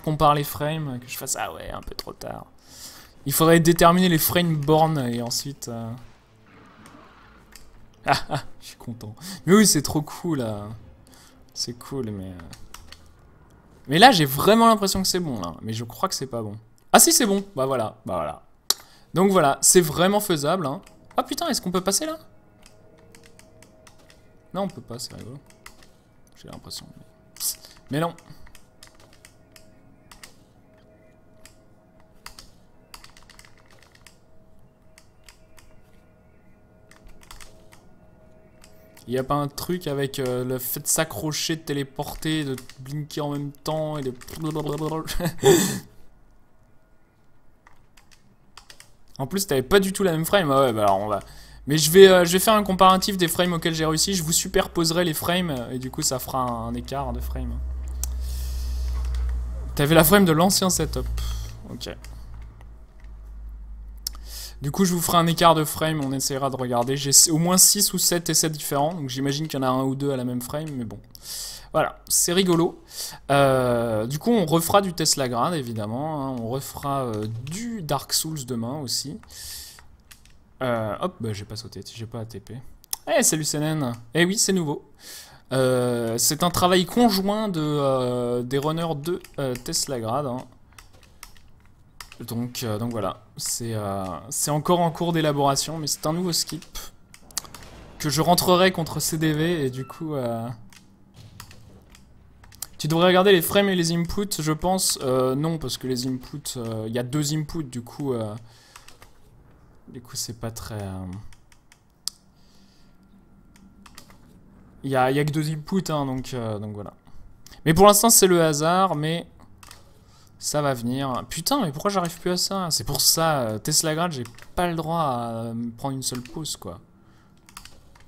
je compare les frames, que je fasse ah ouais, un peu trop tard. Il faudrait déterminer les frames bornes et ensuite. Euh, ah, ah, je suis content. Mais oui, c'est trop cool là. Euh. C'est cool, mais. Euh. Mais là, j'ai vraiment l'impression que c'est bon là. Mais je crois que c'est pas bon. Ah si, c'est bon. Bah voilà, bah voilà. Donc voilà, c'est vraiment faisable. Hein. Ah putain, est-ce qu'on peut passer là Non, on peut pas, c'est J'ai l'impression. mais non. Il n'y a pas un truc avec euh, le fait de s'accrocher, de téléporter, de blinker en même temps et de... en plus, t'avais pas du tout la même frame. Ah ouais, bah alors on va... Mais je vais, euh, je vais faire un comparatif des frames auxquels j'ai réussi. Je vous superposerai les frames et du coup, ça fera un, écart de frame. T'avais la frame de l'ancien setup. Ok. Du coup, je vous ferai un écart de frame, on essaiera de regarder. J'ai au moins 6 ou 7 essais différents, donc j'imagine qu'il y en a un ou deux à la même frame, mais bon. Voilà, c'est rigolo. Euh, du coup, on refera du Tesla Grade, évidemment. Hein. On refera euh, du Dark Souls demain aussi. Euh, hop, bah, j'ai pas sauté, j'ai pas ATP. Eh, salut CNN Eh oui, c'est nouveau. c'est un travail conjoint de, des runners de Tesla Grade. Hein. Donc, euh, donc voilà, euh, c'est encore en cours d'élaboration, mais c'est un nouveau skip que je rentrerai contre CDV et du coup... Euh, tu devrais regarder les frames et les inputs, je pense. non, parce que les inputs, il y a deux inputs, du coup... Du coup, c'est pas très... Il y a, que deux inputs, hein, donc, donc voilà. Mais pour l'instant, c'est le hasard, mais ça va venir. Putain, mais pourquoi j'arrive plus à ça C'est pour ça, euh, Tesla Grad, j'ai pas le droit à prendre une seule pause, quoi.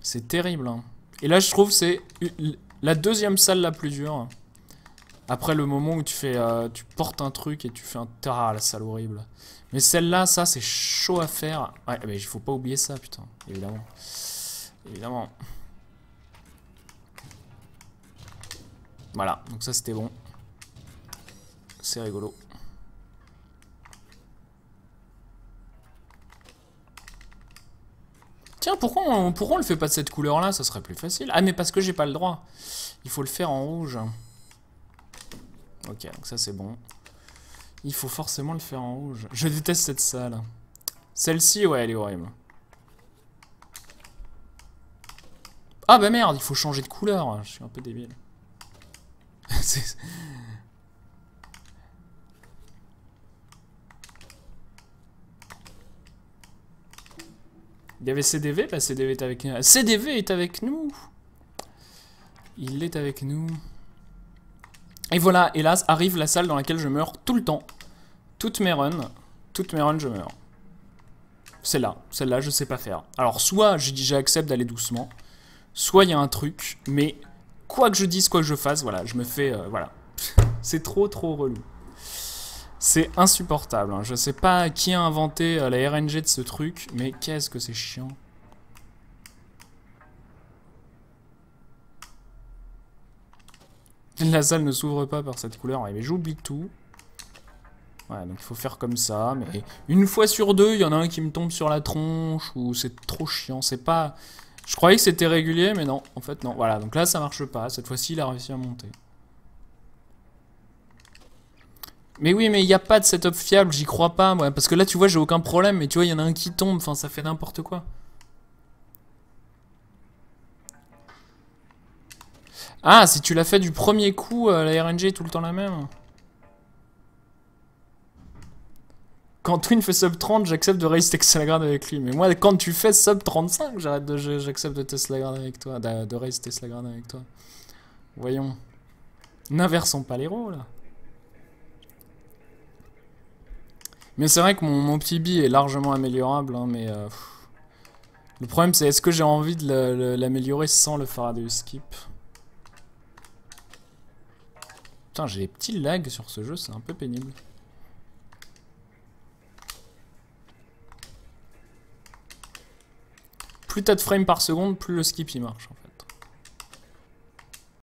C'est terrible. Hein. Et là, je trouve c'est la deuxième salle la plus dure. Après le moment où tu fais, euh, tu portes un truc et tu fais un ah la salle horrible. Mais celle-là, ça c'est chaud à faire. Ouais, mais il faut pas oublier ça, putain, évidemment, évidemment. Voilà, donc ça c'était bon c'est rigolo. Tiens, pourquoi on, ne le fait pas de cette couleur-là Ça serait plus facile. Ah, mais parce que j'ai pas le droit. Il faut le faire en rouge. Ok, donc ça c'est bon. Il faut forcément le faire en rouge. Je déteste cette salle. Celle-ci, ouais, elle est horrible. Ah bah merde, il faut changer de couleur. Je suis un peu débile. Il y avait CDV, bah, CDV est avec nous. Euh, CDV est avec nous Il est avec nous. Et voilà, hélas, arrive la salle dans laquelle je meurs tout le temps. Toutes mes runs, toutes mes runs, je meurs. Celle-là, celle-là, je sais pas faire. Alors, soit j'accepte d'aller doucement, soit il y a un truc, mais quoi que je dise, quoi que je fasse, voilà, je me fais... Euh, voilà. C'est trop, trop relou. C'est insupportable. Hein. Je sais pas qui a inventé euh, la RNG de ce truc, mais qu'est-ce que c'est chiant. La salle ne s'ouvre pas par cette couleur. mais j'oublie tout. Ouais, donc il faut faire comme ça. Mais une fois sur deux, il y en a un qui me tombe sur la tronche ou c'est trop chiant. C'est pas. Je croyais que c'était régulier, mais non. En fait, non. Voilà, donc là, ça marche pas. Cette fois-ci, il a réussi à monter. Mais oui, mais il n'y a pas de setup fiable, j'y crois pas, moi. Parce que là, tu vois, j'ai aucun problème, mais tu vois, il y en a un qui tombe, enfin, ça fait n'importe quoi. Ah, si tu l'as fait du premier coup, euh, la RNG est tout le temps la même. Quand Twin fait sub 30, j'accepte de tesla Grande avec lui. Mais moi, quand tu fais sub 35, j'arrête de, j'accepte de race avec toi, de, de Tesla avec toi. Voyons. N'inversons pas les rôles. Mais c'est vrai que mon, petit bi est largement améliorable, hein, mais... Euh, le problème c'est est-ce que j'ai envie de l'améliorer sans le Faraday Skip Putain, j'ai des petits lags sur ce jeu, c'est un peu pénible. Plus t'as de frames par seconde, plus le skip il marche en fait.